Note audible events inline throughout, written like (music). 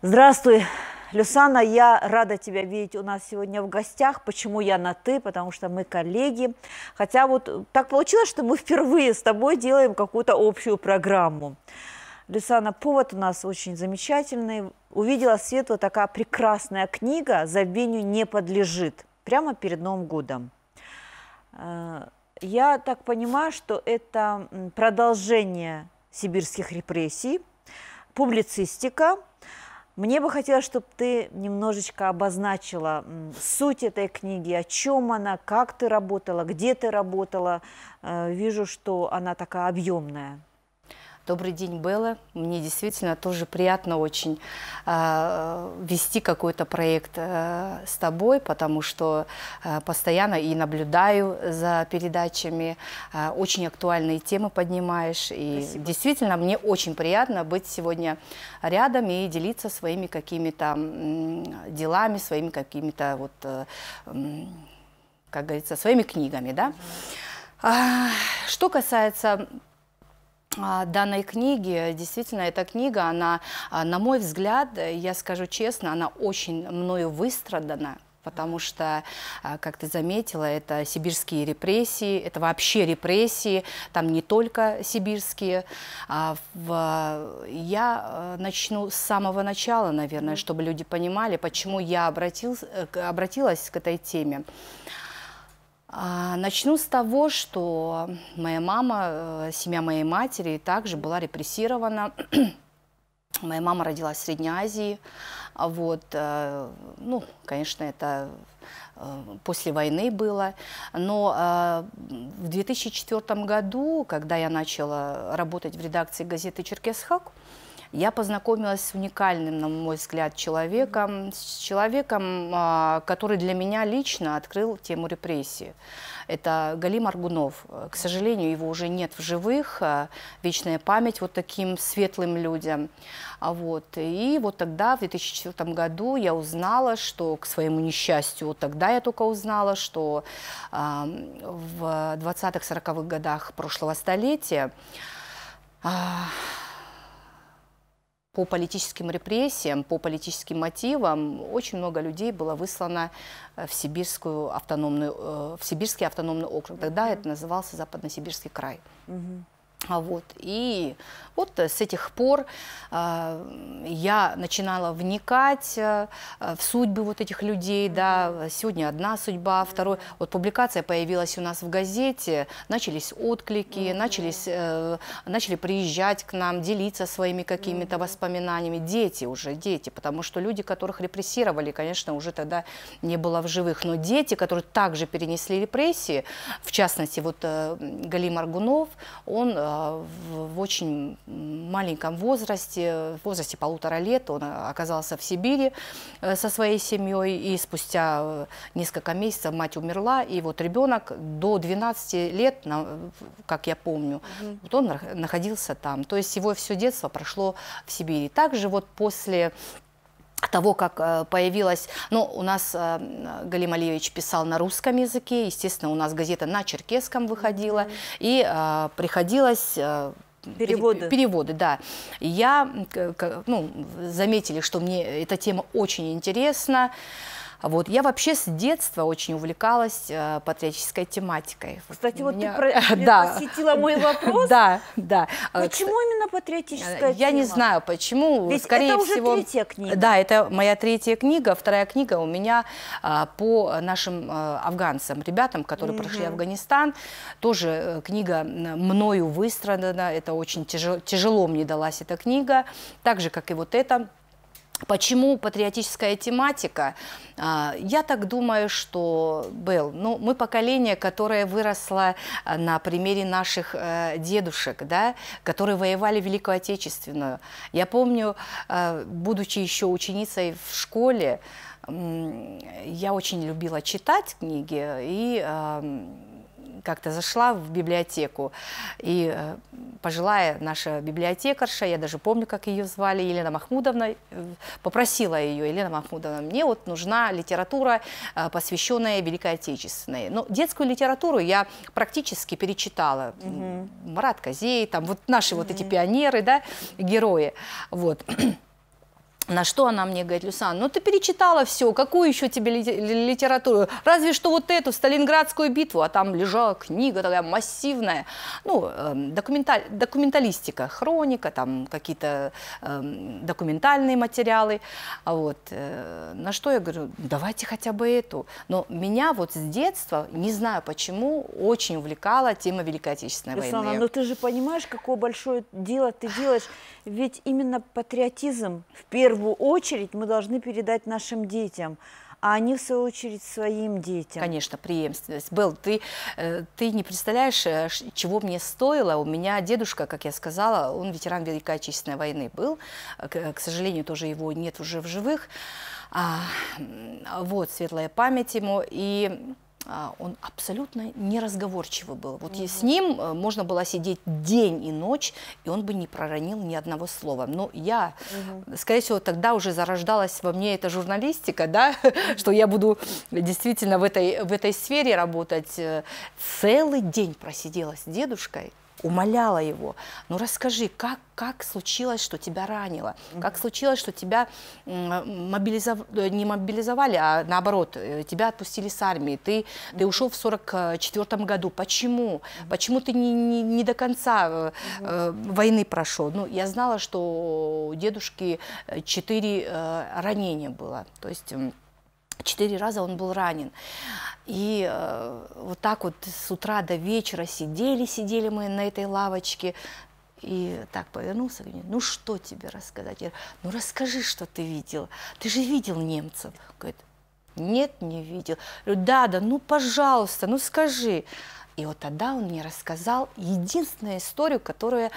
Здравствуй, Люсана, я рада тебя видеть у нас сегодня в гостях. Почему я на «ты»? Потому что мы коллеги. Хотя вот так получилось, что мы впервые с тобой делаем какую-то общую программу. Люсана, повод у нас очень замечательный. Увидела свет вот такая прекрасная книга «Забвению не подлежит» прямо перед Новым годом. Э, я так понимаю, что это продолжение сибирских репрессий, публицистика – мне бы хотелось, чтобы ты немножечко обозначила суть этой книги, о чем она, как ты работала, где ты работала. Э, вижу, что она такая объемная. Добрый день, Белла. Мне действительно тоже приятно очень э, вести какой-то проект э, с тобой, потому что э, постоянно и наблюдаю за передачами, э, очень актуальные темы поднимаешь. И Спасибо. действительно, мне очень приятно быть сегодня рядом и делиться своими какими-то делами, своими какими-то, вот, э, э, как говорится, своими книгами. Да? Mm -hmm. Что касается а, данной книги. Действительно, эта книга, она, а, на мой взгляд, я скажу честно, она очень мною выстрадана, потому что, а, как ты заметила, это сибирские репрессии, это вообще репрессии, там не только сибирские. Я э, начну с самого начала, наверное, чтобы люди понимали, почему я э, обратилась к этой теме. А, начну с того, что моя мама, э, семья моей матери также была репрессирована. (clears throat) моя мама родилась в Средней Азии. Вот, э, ну, конечно, это э, после войны было. Но в 2004 году, когда я начала работать в редакции газеты «Черкесхак», я познакомилась с уникальным, на мой взгляд, человеком, с человеком, а, который для меня лично открыл тему репрессии. Это Галим Аргунов. К сожалению, его уже нет в живых. А, вечная память вот таким светлым людям. А вот. И вот тогда, в 2004 году, я узнала, что, к своему несчастью, вот тогда я только узнала, что в 20-40-х годах прошлого столетия по политическим репрессиям, по политическим мотивам очень много людей было выслано э, в, сибирскую автономную, э, в Сибирский автономный округ. Тогда это назывался Западносибирский край. Угу. А вот. И вот э, с этих пор э, я начинала вникать э, э, в судьбы вот этих людей. Да. Сегодня одна судьба, второй. Вот публикация появилась у нас в газете, начались отклики, начались, э, начали приезжать к нам, делиться своими какими-то воспоминаниями. Дети уже, дети, потому что люди, которых репрессировали, конечно, уже тогда не было в живых. Но дети, которые также перенесли репрессии, в частности, вот э, Галим Аргунов, он э, Э, в очень маленьком возрасте, в возрасте полутора лет, он э, оказался в Сибири э, со своей семьей, и спустя несколько месяцев мать умерла, и вот ребенок до 12 лет, как я помню, mm вот он находился там. То есть его все детство прошло в Сибири. Также вот после того, как э, появилась, ну, у нас э, Галим Алиевич писал на русском языке, естественно, у нас газета на черкесском выходила, mm -hmm. и а, приходилось... переводы. Переводы, да. Я, ну, заметили, что мне эта тема очень интересна. Вот. Я вообще с детства очень увлекалась э, патриотической тематикой. Кстати, вот меня... ты про... (laughs) да. посетила мой (laughs) вопрос. Да, да. Э, почему именно патриотическая Я не знаю, почему. Ведь Скорее это всего... третья книга. Да, это моя третья книга. Вторая книга у меня э, по нашим э, афганцам, ребятам, которые угу. прошли Афганистан. Тоже книга мною выстрадана. Это очень тяжело, мне далась эта книга. Так же, как и вот эта Почему патриотическая тематика? А, я так думаю, что, был. ну, мы поколение, которое выросло а, на примере наших э, дедушек, да, которые воевали в Великую Отечественную. Я помню, а, будучи еще ученицей в школе, я очень любила читать книги и как-то зашла в библиотеку, и э, пожилая наша библиотекарша, я даже помню, как ее звали, Елена Махмудовна, э, попросила ее, Елена Махмудовна, мне вот нужна литература, э, посвященная Великой Отечественной. Но ну, детскую литературу я практически перечитала. Угу. Марат Козей, там вот наши угу. вот эти пионеры, да, герои. Вот. На что она мне говорит, Люсан, ну ты перечитала все, какую еще тебе литературу? Разве что вот эту, Сталинградскую битву, а там лежала книга такая массивная, ну, эм, документаль, документалистика, хроника, там какие-то э, документальные материалы. А вот, э, на что я говорю, «Ну, давайте хотя бы эту. Но меня вот с детства, не знаю почему, очень увлекала тема Великой Отечественной Люсана, войны. А ну ты же понимаешь, какое большое дело ты делаешь, ведь именно патриотизм в первую первую очередь мы должны передать нашим детям а они, в свою очередь, своим детям. Конечно, преемственность. был ты, э, ты не представляешь, э, чего мне стоило. У меня дедушка, как я сказала, он ветеран Великой Отечественной войны был. Э, к, к сожалению, тоже его нет уже в живых. А, вот, светлая память ему. И а, он абсолютно неразговорчивый был. Вот угу. с ним э, можно было сидеть день и ночь, и он бы не проронил ни одного слова. Но я, угу. скорее всего, тогда уже зарождалась во мне эта журналистика, да, что я буду действительно в этой, в этой сфере работать. Э, целый день просидела с дедушкой, умоляла его, ну расскажи, как, как случилось, что тебя ранило, как случилось, что тебя мобилизов... Э, не мобилизовали, а наоборот, э, тебя отпустили с армии, ты, ты ушел в 44 году, почему, почему ты не, не, не до конца э, войны прошел? Ну, я знала, что у дедушки 4 ранения было, то есть четыре раза он был ранен. И э, вот так вот с утра до вечера сидели, сидели мы на этой лавочке. И так повернулся, говорит, ну что тебе рассказать? Я говорю, ну расскажи, что ты видел. Ты же видел немцев. Говорит, нет, не видел. Я говорю, да, да, ну пожалуйста, ну скажи. И вот тогда он мне рассказал единственную историю, которая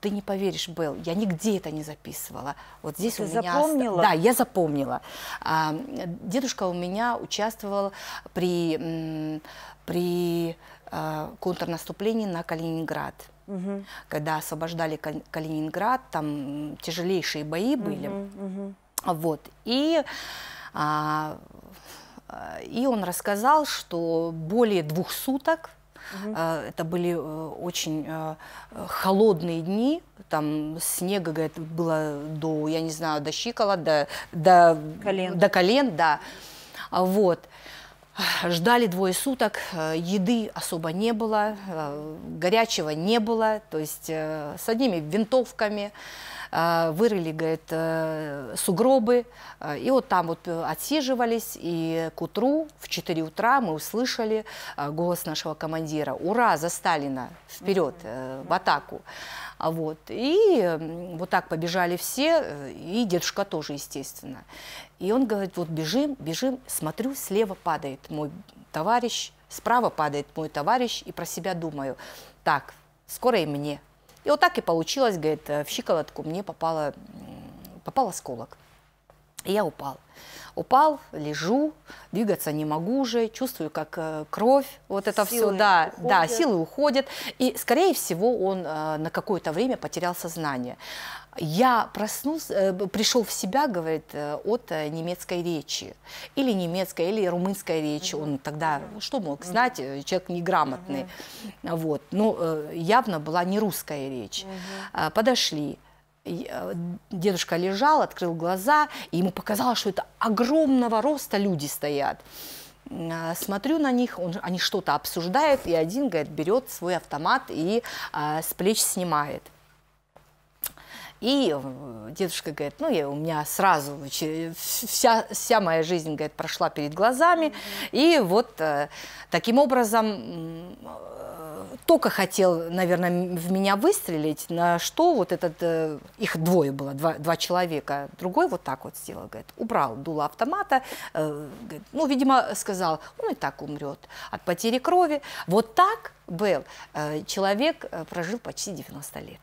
ты не поверишь, Белл, я нигде это не записывала. Вот здесь ты у меня... запомнила? Да, я запомнила. А, дедушка у меня участвовал при, при а, контрнаступлении на Калининград. Угу. Когда освобождали Калининград, там тяжелейшие бои были. Угу, угу. Вот. И... А, и он рассказал, что более двух суток Угу. Это были э, очень э, холодные дни, там снега говорят, было до, я не знаю, до щикола, до, до колен, до колен да. А вот. Ждали двое суток, э, еды особо не было, э, горячего не было, то есть э, с одними винтовками вырыли, говорит, сугробы, и вот там вот отсиживались, и к утру в 4 утра мы услышали голос нашего командира «Ура, за Сталина! Вперед, в атаку!» А вот. И вот так побежали все, э, и дедушка тоже, естественно. И он говорит, вот бежим, бежим, смотрю, слева падает мой товарищ, справа падает мой товарищ, и про себя думаю, так, скоро и мне. И вот так и получилось, говорит, э, в щиколотку мне попало, попал осколок. И я упал. Упал, лежу, двигаться не могу уже, чувствую, как э, кровь, вот это силы все, да, да, силы уходят. И, скорее всего, он э, на какое-то время потерял сознание. Я проснулся, э, пришел в себя, говорит, от немецкой речи. Или немецкой, или румынской речи. Угу. Он тогда, ну, что мог знать, угу. человек неграмотный. Угу. Вот. Но ну, явно была не русская речь. Угу. Подошли. Э, дедушка лежал, открыл глаза, и ему показалось, что это огромного роста люди стоят. А, смотрю на них, он, они что-то обсуждают, и один, говорит, берет свой автомат и а, с плеч снимает. И э, дедушка говорит, ну, я, у меня сразу вся, вся моя жизнь, говорит, прошла перед глазами. И вот э, таким образом только хотел, наверное, в меня выстрелить, на что вот этот, э, их двое было, два, два человека, другой вот так вот сделал, говорит, убрал дуло автомата, э, говорит, ну, видимо, сказал, он и так умрет от потери крови. Вот так был э, человек прожил почти 90 лет.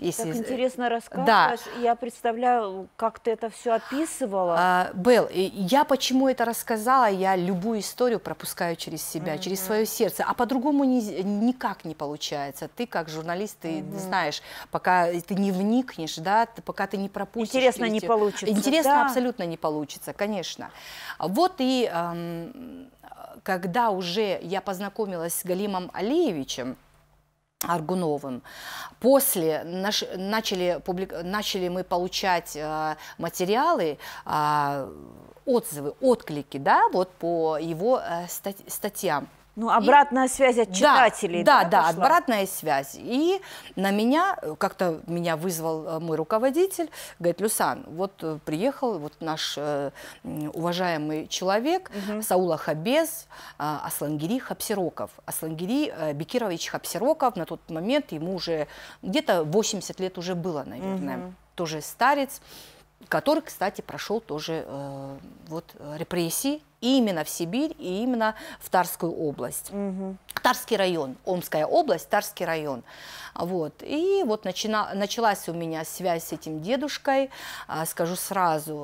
Если... Так э, интересно рассказываешь. Да. Я представляю, как ты это все описывала. А, Белл, я почему это рассказала? Я любую историю пропускаю через себя, mm -hmm. через свое сердце. А по-другому ни, никак не получается. Ты как журналист, ты mm -hmm. знаешь, пока ты не вникнешь, да, ты, пока ты не пропустишь. Интересно не получится. Интересно да. абсолютно не получится, конечно. Вот и эм, когда уже я познакомилась с Галимом Алиевичем, Аргуновым. После наш, начали, публик, начали мы получать э, материалы, э, отзывы, отклики да, вот по его э, стать, статьям. Ну, обратная и... связь от читателей. Да, да, да, обратная связь. И на меня, как-то меня вызвал э, мой руководитель, говорит, Люсан, вот э, приехал вот наш э, уважаемый человек, угу. Саула Хабез, э, Аслангири Хапсироков. Аслангири э, Бекирович Хапсироков на тот момент, ему уже где-то 80 лет уже было, наверное, угу. тоже старец который, кстати, прошел тоже э, вот репрессии и именно в Сибирь, и именно в Тарскую область. Угу. Тарский район, Омская область, Тарский район. Вот. И вот начина, началась у меня связь с этим дедушкой. А, скажу сразу,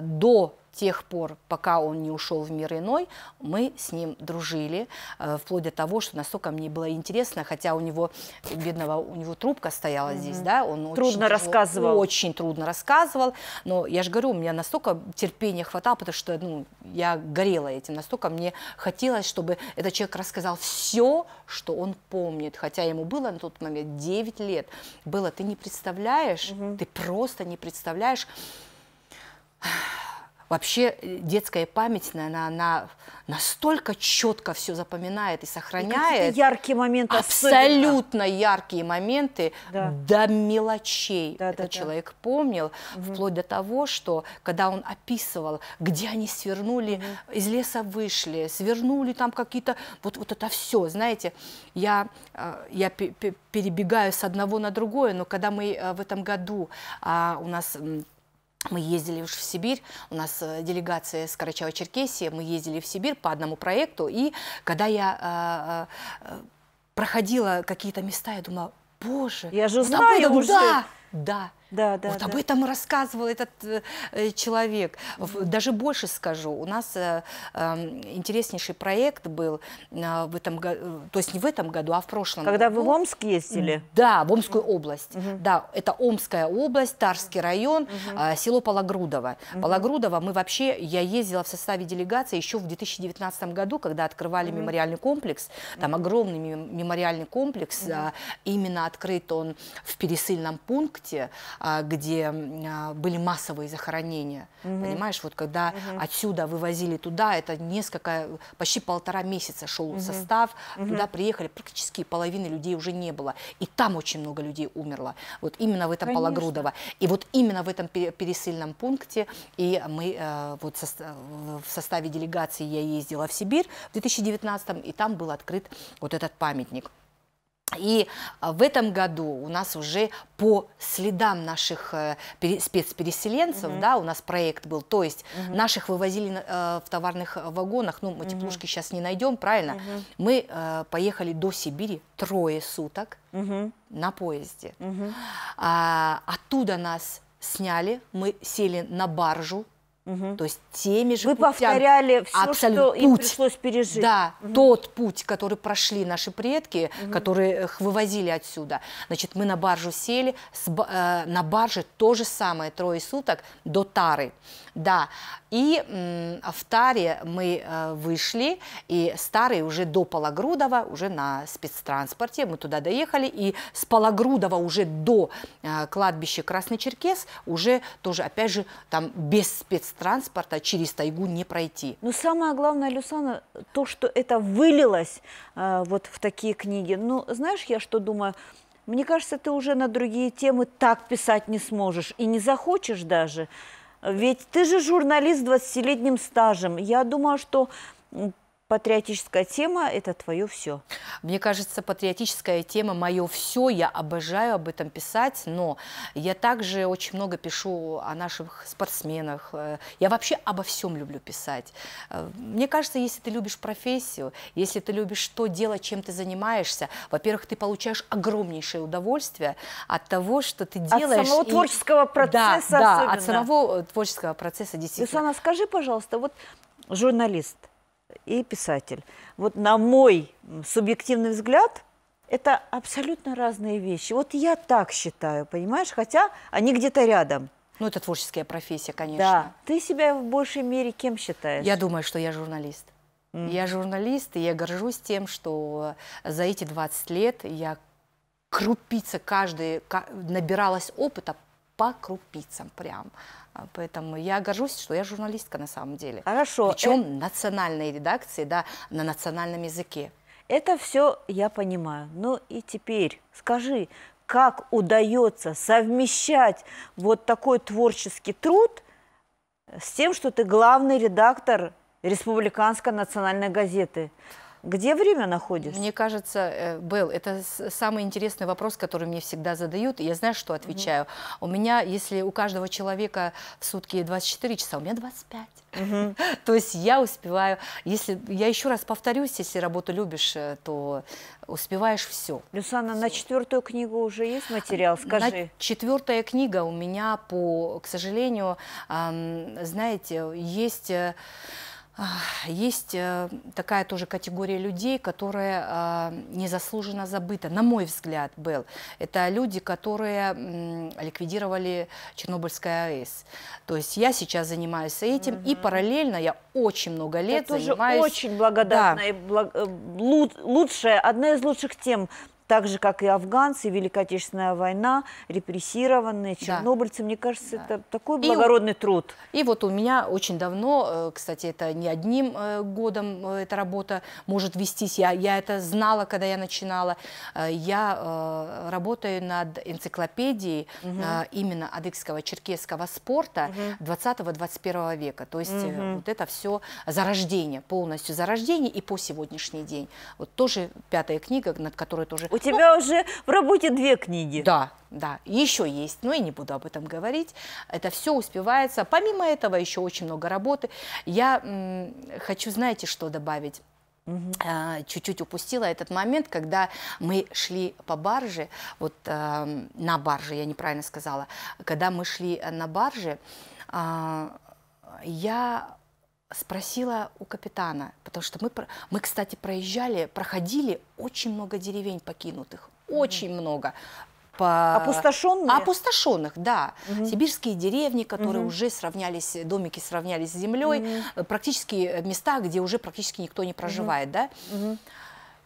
э, до тех пор, пока он не ушел в мир иной, мы с ним дружили, э, вплоть до того, что настолько мне было интересно, хотя у него, у бедного, у него трубка стояла mm-hmm. здесь, да, он трудно очень, рассказывал. очень трудно рассказывал, но я же говорю, у меня настолько терпения хватало, потому что, ну, я горела этим, настолько мне хотелось, чтобы этот человек рассказал все, что он помнит, хотя ему было на тот момент 9 лет, было, ты не представляешь, mm-hmm. ты просто не представляешь, Вообще э, детская память, она, она настолько четко все запоминает и сохраняет. И яркие моменты. Абсолютно особенно. яркие моменты да. до мелочей. Да, Этот да, человек да. помнил, угу. вплоть до того, что когда он описывал, где они свернули, угу. из леса вышли, свернули там какие-то, вот, вот это все, знаете, я, э, я перебегаю с одного на другое, но когда мы э, в этом году, а, у нас мы ездили уж в Сибирь, у нас э, делегация с Карачао-Черкесии, мы ездили в Сибирь по одному проекту, и когда я э, э проходила какие-то места, я думала, боже, я же знаю, да, да. Да, да, вот да. об этом рассказывал этот э, человек. Угу. Даже больше скажу. У нас э, э, интереснейший проект был э, в этом году, э, то есть не в этом году, а в прошлом. Когда году. вы в Омск ездили? Да, в Омскую область. Угу. Да, это Омская область, Тарский район, угу. э, село Пологрудово. Угу. Пологрудово мы вообще, я ездила в составе делегации еще в 2019 году, когда открывали угу. мемориальный комплекс. Там угу. огромный мемориальный комплекс. Угу. Э, именно открыт он в пересыльном пункте а, где а, были массовые захоронения. Угу. Понимаешь, вот когда угу. отсюда вывозили туда, это несколько, почти полтора месяца шел угу. состав, угу. туда приехали, практически половины людей уже не было. И там очень много людей умерло. Вот именно в этом Конечно. Пологрудово. И вот именно в этом пересыльном пункте, и мы э, вот в составе делегации я ездила в Сибирь в 2019 и там был открыт вот этот памятник. И а, в этом году у нас уже по следам наших э, спецпереселенцев, угу. да, у нас проект был, то есть угу. наших вывозили э, в товарных э, вагонах, ну, мы теплушки угу. сейчас не найдем, правильно? Угу. Мы э, поехали до Сибири трое суток угу. на поезде. Угу. А, оттуда нас сняли, мы сели на баржу, Угу. То есть теми же Вы путями. повторяли все, Абсолютно. что им пришлось пережить. Да, угу. тот путь, который прошли наши предки, угу. которые их вывозили отсюда. Значит, мы на баржу сели, с, э, на барже то же самое, трое суток до Тары. Да, и э, в Таре мы э, вышли, и с Тары уже до Пологрудова, уже на спецтранспорте, мы туда доехали, и с Пологрудова уже до э, кладбища Красный Черкес, уже тоже, опять же, там без спецтранспорта транспорта через тайгу не пройти. Но самое главное, Люсана, то, что это вылилось э, вот в такие книги. Ну, знаешь, я что думаю? Мне кажется, ты уже на другие темы так писать не сможешь и не захочешь даже. Ведь ты же журналист с 20-летним стажем. Я думаю, что Патриотическая тема – это твое все. Мне кажется, патриотическая тема – мое все. Я обожаю об этом писать, но я также очень много пишу о наших спортсменах. Э, я вообще обо всем люблю писать. Э, мне кажется, если ты любишь профессию, если ты любишь что дело, чем ты занимаешься, во-первых, ты получаешь огромнейшее удовольствие от того, что ты делаешь. От самого и... творческого процесса да, да, от самого э, творческого процесса действительно. Сусана, скажи, пожалуйста, вот журналист – и писатель. Вот на мой субъективный взгляд, это абсолютно разные вещи. Вот я так считаю, понимаешь? Хотя они где-то рядом. Ну, это творческая профессия, конечно. Да. Ты себя в большей мере кем считаешь? Я думаю, что я журналист. Mm. Я журналист, и я горжусь тем, что за эти 20 лет я крупица каждой набиралась опыта по крупицам прям. А, поэтому я горжусь, что я журналистка на самом деле. Хорошо. Причем э... национальной редакции, да, на национальном языке. Это все я понимаю. Ну и теперь скажи, как удается совмещать вот такой творческий труд с тем, что ты главный редактор Республиканской национальной газеты? Где время находишь? Мне кажется, э, Белл, это самый интересный вопрос, который мне всегда задают, я знаю, что отвечаю. Угу. У меня, если у каждого человека в сутки 24 часа, у меня 25. Угу. (laughs) То есть я успеваю, если, я еще раз повторюсь, если работу любишь, э, то успеваешь все. Люсана, все. на четвертую книгу уже есть материал, скажи. На четвертая книга у меня по, к сожалению, знаете, есть э, есть э, такая тоже категория людей, которая незаслуженно забыта, на мой взгляд, был. Это люди, которые ликвидировали Чернобыльская АЭС. То есть я сейчас занимаюсь этим, угу. и параллельно я очень много лет Это занимаюсь... Это очень благодатная, да. Э, лучшая, одна из лучших тем так же, как и афганцы, Великая Отечественная война, репрессированные, чернобыльцы. Да. Мне кажется, да. это такой благородный и, труд. И вот у меня очень давно, э, кстати, это не одним э, годом э, эта работа может вестись. Я, я это знала, когда я начинала. Я работаю над энциклопедией угу. именно адыгского черкесского спорта угу. 20-21 века. То есть угу. вот это все зарождение, полностью зарождение и по сегодняшний день. Вот тоже пятая книга, над которой тоже у тебя ну, уже в работе две книги. Да, да, еще есть, но и не буду об этом говорить. Это все успевается. Помимо этого еще очень много работы. Я хочу, знаете, что добавить? А, чуть-чуть упустила этот момент, когда мы шли по барже, вот э, на барже, я неправильно сказала, когда мы шли на барже, э, я спросила у капитана, потому что мы, мы, кстати, проезжали, проходили очень много деревень покинутых, mm-hmm. очень много. По... Опустошенных? А, Опустошенных, да. Угу. Сибирские деревни, которые угу. уже сравнялись, домики сравнялись с землей, угу. практически э, места, где уже практически никто не проживает, угу. да. Угу.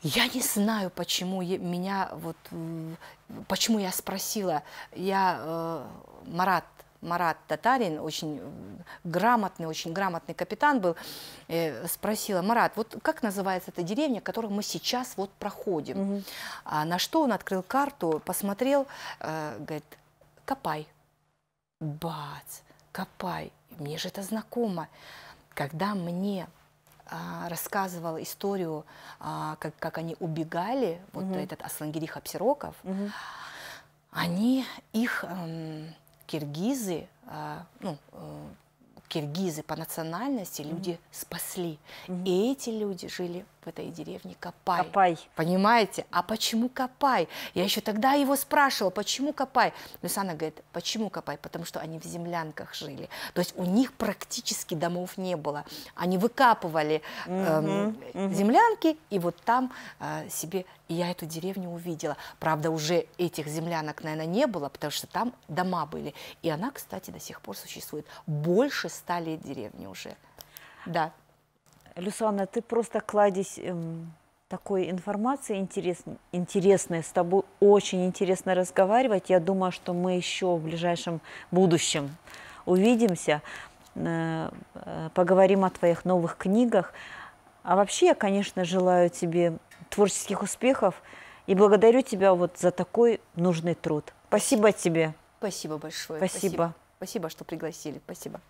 Я не знаю, почему я, меня вот, почему я спросила, я, э, Марат, Марат Татарин, очень грамотный, очень грамотный капитан был, э, спросила, Марат, вот как называется эта деревня, которую мы сейчас вот проходим? Угу. А на что он открыл карту, посмотрел, э, говорит, копай. Бац, копай. Мне же это знакомо. Когда мне а, рассказывал историю, а, как, как они убегали, вот угу. этот Аслангири Псироков, угу. они их эм, киргизы, а, ну, э, киргизы по национальности люди спасли. И эти люди жили в этой деревне Копай. Копай. Понимаете? А почему Копай? Я еще тогда его спрашивала, почему Копай? Люсана говорит, почему Копай? Потому что они в землянках жили. То есть у них практически домов не было. Они выкапывали эм, угу. землянки, и вот там э, себе и я эту деревню увидела. Правда, уже этих землянок, наверное, не было, потому что там дома были. И она, кстати, до сих пор существует. Больше ста лет деревни уже. Да. Люсана, ты просто кладезь эм, такой информации интерес, интересной, с тобой очень интересно разговаривать. Я думаю, что мы еще в ближайшем будущем увидимся, э, э, поговорим о твоих новых книгах. А вообще я, конечно, желаю тебе творческих успехов и благодарю тебя вот за такой нужный труд. Спасибо тебе. Спасибо большое. Спасибо. Спасибо, Спасибо что пригласили. Спасибо.